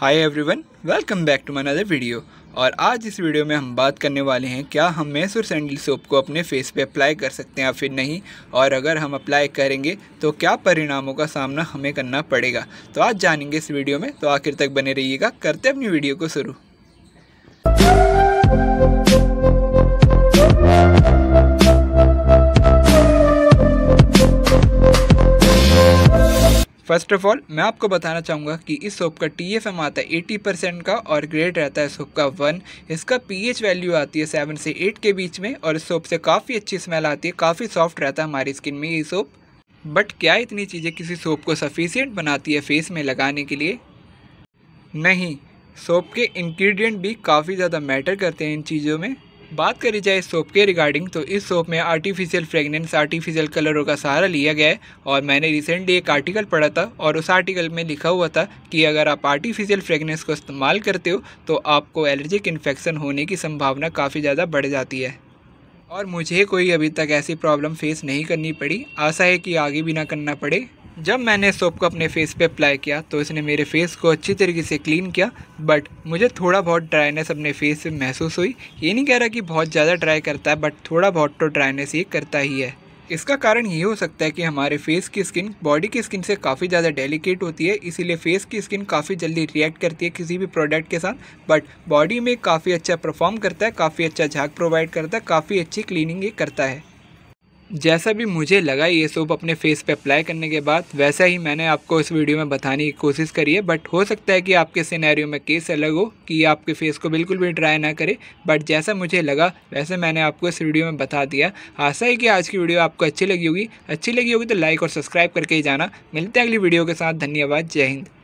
hi everyone welcome back to my video और आज इस वीडियो में हम बात करने वाले हैं क्या हम मैसूर सैंडल सोप को अपने फेस पे अप्लाई कर सकते हैं या फिर नहीं और अगर हम अप्लाई करेंगे तो क्या परिणामों का सामना हमें करना पड़ेगा तो आज जानेंगे इस वीडियो में तो आखिर तक बने रहिएगा करते अपनी वीडियो को शुरू फर्स्ट ऑफ ऑल मैं आपको बताना चाहूँगा कि इस सोप का टी एफ एम आता है एटी परसेंट का और ग्रेड रहता है सोप का वन इसका पी एच वैल्यू आती है सेवन से एट के बीच में और इस सोप से काफ़ी अच्छी स्मेल आती है काफ़ी सॉफ्ट रहता है हमारी स्किन में ये सोप बट क्या इतनी चीज़ें किसी सोप को सफिशियंट बनाती है फेस में लगाने के लिए नहीं सोप के इंग्रेडिएंट भी काफ़ी ज़्यादा मैटर करते हैं इन चीज़ों में बात करी जाए इस सोप के रिगार्डिंग तो इस सोप में आर्टिफिशियल फ्रेगनेंस आर्टिफिशियल कलरों का सहारा लिया गया है और मैंने रिसेंटली एक आर्टिकल पढ़ा था और उस आर्टिकल में लिखा हुआ था कि अगर आप आर्टिफिशियल फ्रेगनेंस को इस्तेमाल करते हो तो आपको एलर्जिक इन्फेक्शन होने की संभावना काफ़ी ज़्यादा बढ़ जाती है और मुझे कोई अभी तक ऐसी प्रॉब्लम फेस नहीं करनी पड़ी आशा है कि आगे भी ना करना पड़े जब मैंने सोप को अपने फेस पे अप्लाई किया तो इसने मेरे फेस को अच्छी तरीके से क्लीन किया बट मुझे थोड़ा बहुत ड्राइनेस अपने फेस पे महसूस हुई ये नहीं कह रहा कि बहुत ज़्यादा ड्राई करता है बट थोड़ा बहुत तो ड्राइनेस ये करता ही है इसका कारण ये हो सकता है कि हमारे फेस की स्किन बॉडी की स्किन से काफ़ी ज़्यादा डेलिकेट होती है इसीलिए फेस की स्किन काफ़ी जल्दी रिएक्ट करती है किसी भी प्रोडक्ट के साथ बट बॉडी में काफ़ी अच्छा परफॉर्म करता है काफ़ी अच्छा झाग प्रोवाइड करता है काफ़ी अच्छी क्लीनिंग ये करता है जैसा भी मुझे लगा ये सोप अपने फेस पे अप्लाई करने के बाद वैसा ही मैंने आपको इस वीडियो में बताने की कोशिश करी है बट हो सकता है कि आपके सिनेरियो में केस अलग हो कि ये आपके फेस को बिल्कुल भी ड्राई ना करे बट जैसा मुझे लगा वैसे मैंने आपको इस वीडियो में बता दिया आशा है कि आज की वीडियो आपको अच्छी लगी होगी अच्छी लगी होगी तो लाइक और सब्सक्राइब करके ही जाना मिलते हैं अगली वीडियो के साथ धन्यवाद जय हिंद